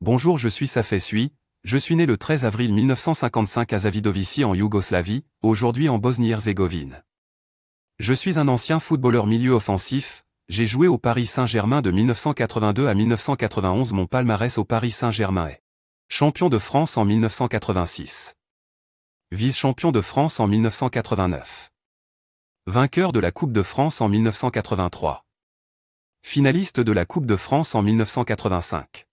Bonjour, je suis Safé Sui, je suis né le 13 avril 1955 à Zavidovici en Yougoslavie, aujourd'hui en Bosnie-Herzégovine. Je suis un ancien footballeur milieu offensif, j'ai joué au Paris Saint-Germain de 1982 à 1991 mon palmarès au Paris Saint-Germain est champion de France en 1986. Vice-champion de France en 1989. Vainqueur de la Coupe de France en 1983. Finaliste de la Coupe de France en 1985.